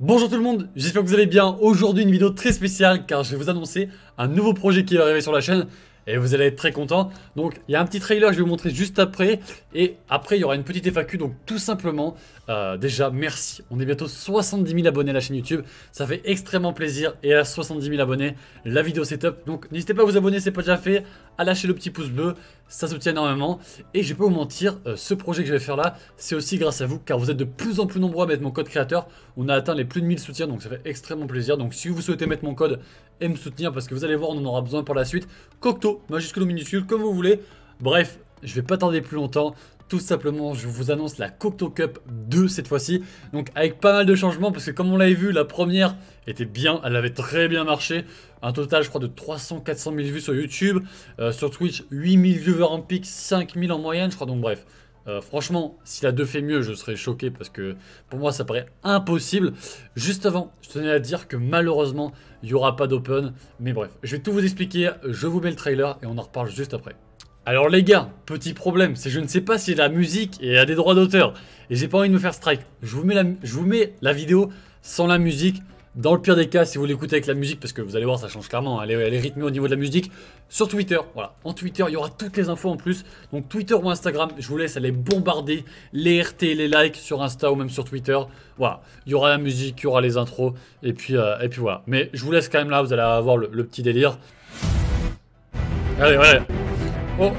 Bonjour tout le monde, j'espère que vous allez bien. Aujourd'hui une vidéo très spéciale car je vais vous annoncer un nouveau projet qui va arriver sur la chaîne et vous allez être très content. Donc il y a un petit trailer que je vais vous montrer juste après et après il y aura une petite FAQ donc tout simplement euh, déjà merci. On est bientôt 70 000 abonnés à la chaîne YouTube, ça fait extrêmement plaisir et à 70 000 abonnés la vidéo c'est top. Donc n'hésitez pas à vous abonner c'est pas déjà fait, à lâcher le petit pouce bleu, ça soutient énormément et je peux vous mentir, euh, ce projet que je vais faire là c'est aussi grâce à vous car vous êtes de plus en plus nombreux à mettre mon code créateur. On a atteint les plus de 1000 soutiens donc ça fait extrêmement plaisir. Donc si vous souhaitez mettre mon code et me soutenir parce que vous allez voir, on en aura besoin pour la suite. Cocteau, majuscule ou minuscule, comme vous voulez. Bref, je vais pas tarder plus longtemps. Tout simplement, je vous annonce la Cocteau Cup 2 cette fois-ci. Donc avec pas mal de changements parce que comme on l'avait vu, la première était bien, elle avait très bien marché. Un total, je crois, de 300-400 000 vues sur YouTube. Euh, sur Twitch, 8 000 viewers en pic, 5 000 en moyenne, je crois. Donc bref, euh, franchement, si la 2 fait mieux, je serais choqué parce que pour moi, ça paraît impossible. Juste avant, je tenais à dire que malheureusement, il n'y aura pas d'open. Mais bref, je vais tout vous expliquer. Je vous mets le trailer et on en reparle juste après. Alors les gars, petit problème, c'est je ne sais pas si la musique est a des droits d'auteur. Et j'ai pas envie de me faire strike. je vous mets la vidéo sans la musique. Dans le pire des cas, si vous l'écoutez avec la musique, parce que vous allez voir, ça change clairement, hein, elle est, rythmée au niveau de la musique, sur Twitter, voilà. En Twitter, il y aura toutes les infos en plus. Donc Twitter ou Instagram, je vous laisse aller bombarder les RT, les likes sur Insta ou même sur Twitter. Voilà, il y aura la musique, il y aura les intros, et puis, euh, et puis voilà. Mais je vous laisse quand même là, vous allez avoir le, petit délire. Allez, allez. Oh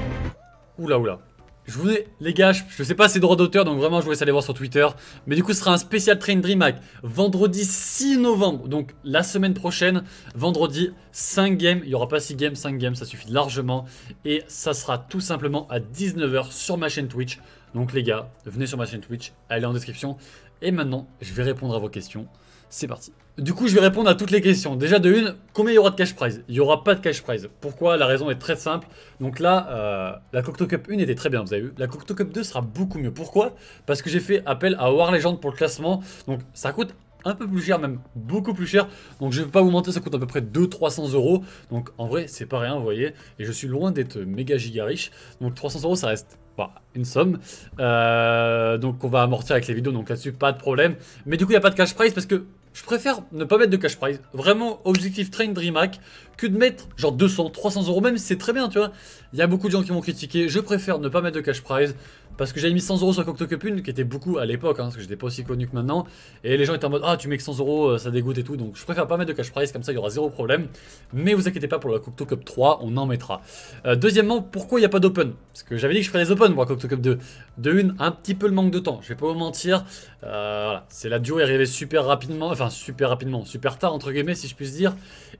Oula, oula. Je vous ai, les gars, je sais pas c'est droits d'auteur, donc vraiment je vous laisse aller voir sur Twitter. Mais du coup, ce sera un spécial Train DreamHack vendredi 6 novembre, donc la semaine prochaine. Vendredi, 5 games, il y aura pas 6 games, 5 games, ça suffit largement. Et ça sera tout simplement à 19h sur ma chaîne Twitch. Donc les gars, venez sur ma chaîne Twitch, Elle est en description. Et maintenant, je vais répondre à vos questions. C'est parti. Du coup, je vais répondre à toutes les questions. Déjà de une, combien il y aura de cash prize Il n'y aura pas de cash prize. Pourquoi La raison est très simple. Donc là, euh, la Cocteau Cup 1 était très bien, vous avez vu. La Cocteau Cup 2 sera beaucoup mieux. Pourquoi Parce que j'ai fait appel à War Legend pour le classement. Donc ça coûte un peu plus cher, même beaucoup plus cher. Donc je ne vais pas vous mentir, ça coûte à peu près 200-300 euros. Donc en vrai, c'est pas rien, vous voyez. Et je suis loin d'être méga giga riche. Donc 300 euros, ça reste bah, une somme. Euh, donc on va amortir avec les vidéos, donc là-dessus, pas de problème. Mais du coup, il n'y a pas de cash prize parce que je préfère ne pas mettre de cash prize. Vraiment, objectif train DreamHack, que de mettre genre 200, 300 euros même, c'est très bien, tu vois. Il y a beaucoup de gens qui m'ont critiqué, je préfère ne pas mettre de cash prize. Parce que j'avais mis 100 euros sur 1, qui était beaucoup à l'époque, hein, parce que j'étais pas aussi connu que maintenant. Et les gens étaient en mode Ah, tu mets que 100 euh, ça dégoûte et tout. Donc je préfère pas mettre de cash price, comme ça il y aura zéro problème. Mais vous inquiétez pas pour la Cocteau Cup 3, on en mettra. Euh, deuxièmement, pourquoi il n'y a pas d'open Parce que j'avais dit que je ferais des open pour Cocteau Cup 2. De une, un petit peu le manque de temps, je vais pas vous mentir. Euh, c'est la duo est arrivée super rapidement, enfin super rapidement, super tard entre guillemets, si je puisse dire.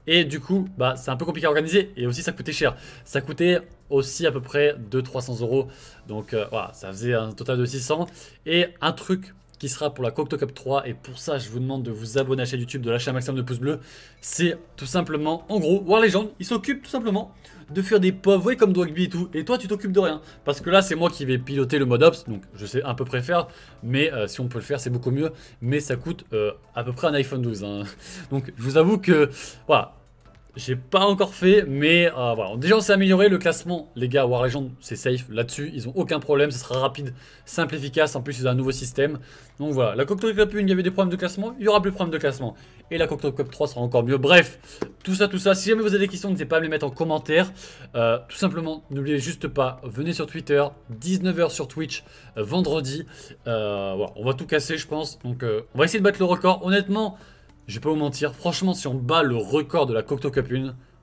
Et du coup, bah c'est un peu compliqué à organiser et aussi ça coûtait cher. Ça coûtait aussi à peu près de 300 euros. Donc euh, voilà, ça faisait un total de 600. Et un truc qui sera pour la Cocteau Cup 3, et pour ça je vous demande de vous abonner à la chaîne YouTube, de lâcher un maximum de pouces bleus, c'est tout simplement, en gros, War gens ils s'occupent tout simplement de faire des pauvres, vous comme Dogby et tout, et toi tu t'occupes de rien, parce que là c'est moi qui vais piloter le mode Ops, donc je sais à peu près faire, mais euh, si on peut le faire c'est beaucoup mieux, mais ça coûte euh, à peu près un iPhone 12, hein. donc je vous avoue que, voilà, j'ai pas encore fait, mais euh, voilà. Déjà, on s'est amélioré. Le classement, les gars, War Legend, c'est safe. Là-dessus, ils ont aucun problème. ce sera rapide, simple, efficace. En plus, ils ont un nouveau système. Donc voilà. La Cocteau Cup 1, il y avait des problèmes de classement. Il y aura plus de problèmes de classement. Et la Cocteau Cup 3 sera encore mieux. Bref, tout ça, tout ça. Si jamais vous avez des questions, n'hésitez pas à me les mettre en commentaire. Euh, tout simplement, n'oubliez juste pas, venez sur Twitter, 19h sur Twitch, euh, vendredi. on va tout casser, je pense. Donc, on va essayer de battre le record. Honnêtement je vais pas vous mentir, franchement, si on bat le record de la Cocteau Cup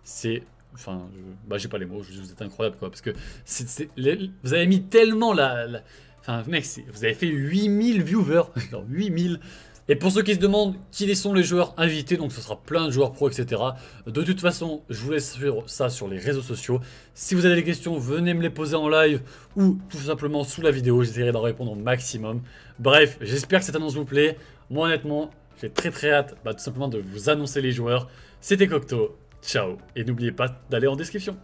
c'est... Enfin, je, bah j'ai pas les mots, je, vous êtes incroyable quoi, parce que vous avez mis tellement la... enfin, mec, vous avez fait 8000 viewers, 8000... Et pour ceux qui se demandent qui sont les joueurs invités, donc ce sera plein de joueurs pro, etc. De toute façon, je vous laisse suivre ça sur les réseaux sociaux. Si vous avez des questions, venez me les poser en live ou tout simplement sous la vidéo, j'essaierai d'en répondre au maximum. Bref, j'espère que cette annonce vous plaît. Moi honnêtement, j'ai très très hâte bah, tout simplement de vous annoncer les joueurs. C'était Cocteau, ciao, et n'oubliez pas d'aller en description.